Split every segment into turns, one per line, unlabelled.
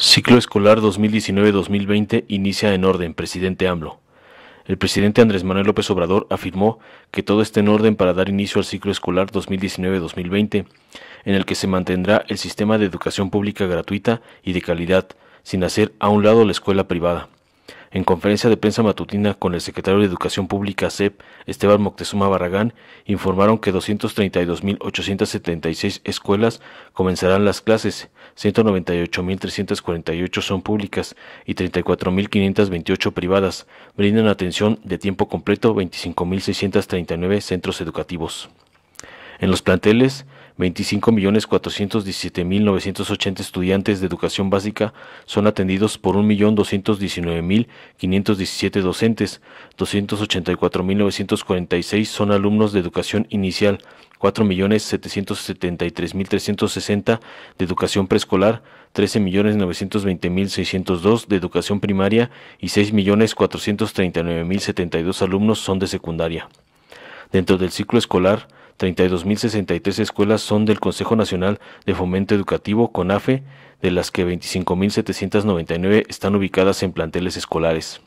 Ciclo escolar 2019-2020 inicia en orden, presidente AMLO. El presidente Andrés Manuel López Obrador afirmó que todo está en orden para dar inicio al ciclo escolar 2019-2020, en el que se mantendrá el sistema de educación pública gratuita y de calidad, sin hacer a un lado la escuela privada. En conferencia de prensa matutina con el secretario de Educación Pública CEP, Esteban Moctezuma Barragán, informaron que 232.876 escuelas comenzarán las clases, 198.348 son públicas y 34.528 privadas, brindan atención de tiempo completo 25.639 centros educativos. En los planteles, 25.417.980 estudiantes de educación básica son atendidos por 1.219.517 docentes, 284.946 son alumnos de educación inicial, 4.773.360 de educación preescolar, 13.920.602 de educación primaria y 6.439.072 alumnos son de secundaria. Dentro del ciclo escolar, 32.063 escuelas son del Consejo Nacional de Fomento Educativo, CONAFE, de las que 25.799 están ubicadas en planteles escolares.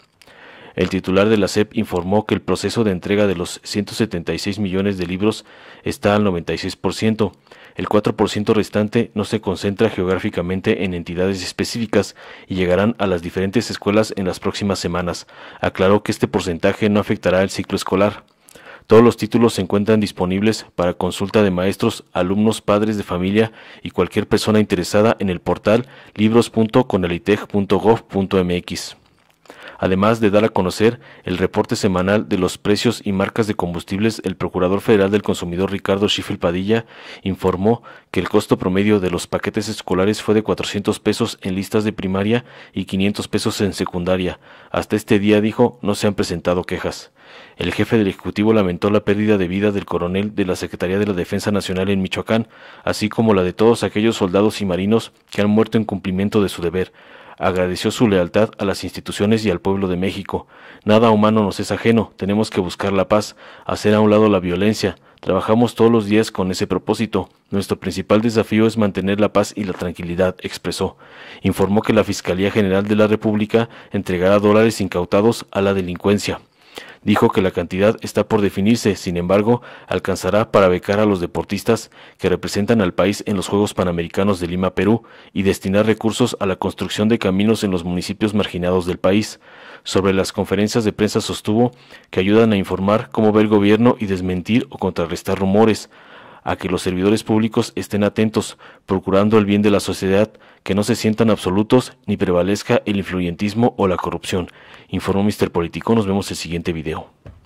El titular de la SEP informó que el proceso de entrega de los 176 millones de libros está al 96%. El 4% restante no se concentra geográficamente en entidades específicas y llegarán a las diferentes escuelas en las próximas semanas. Aclaró que este porcentaje no afectará el ciclo escolar. Todos los títulos se encuentran disponibles para consulta de maestros, alumnos, padres de familia y cualquier persona interesada en el portal libros.conalitech.gov.mx. Además de dar a conocer el reporte semanal de los precios y marcas de combustibles, el Procurador Federal del Consumidor Ricardo Schiffel Padilla informó que el costo promedio de los paquetes escolares fue de 400 pesos en listas de primaria y 500 pesos en secundaria. Hasta este día, dijo, no se han presentado quejas. El jefe del Ejecutivo lamentó la pérdida de vida del coronel de la Secretaría de la Defensa Nacional en Michoacán, así como la de todos aquellos soldados y marinos que han muerto en cumplimiento de su deber. Agradeció su lealtad a las instituciones y al pueblo de México. Nada humano nos es ajeno, tenemos que buscar la paz, hacer a un lado la violencia, Trabajamos todos los días con ese propósito. Nuestro principal desafío es mantener la paz y la tranquilidad, expresó. Informó que la Fiscalía General de la República entregará dólares incautados a la delincuencia. Dijo que la cantidad está por definirse, sin embargo, alcanzará para becar a los deportistas que representan al país en los Juegos Panamericanos de Lima, Perú, y destinar recursos a la construcción de caminos en los municipios marginados del país. Sobre las conferencias de prensa sostuvo que ayudan a informar cómo ve el gobierno y desmentir o contrarrestar rumores a que los servidores públicos estén atentos, procurando el bien de la sociedad, que no se sientan absolutos ni prevalezca el influyentismo o la corrupción. Informó Mr. Político, nos vemos en el siguiente video.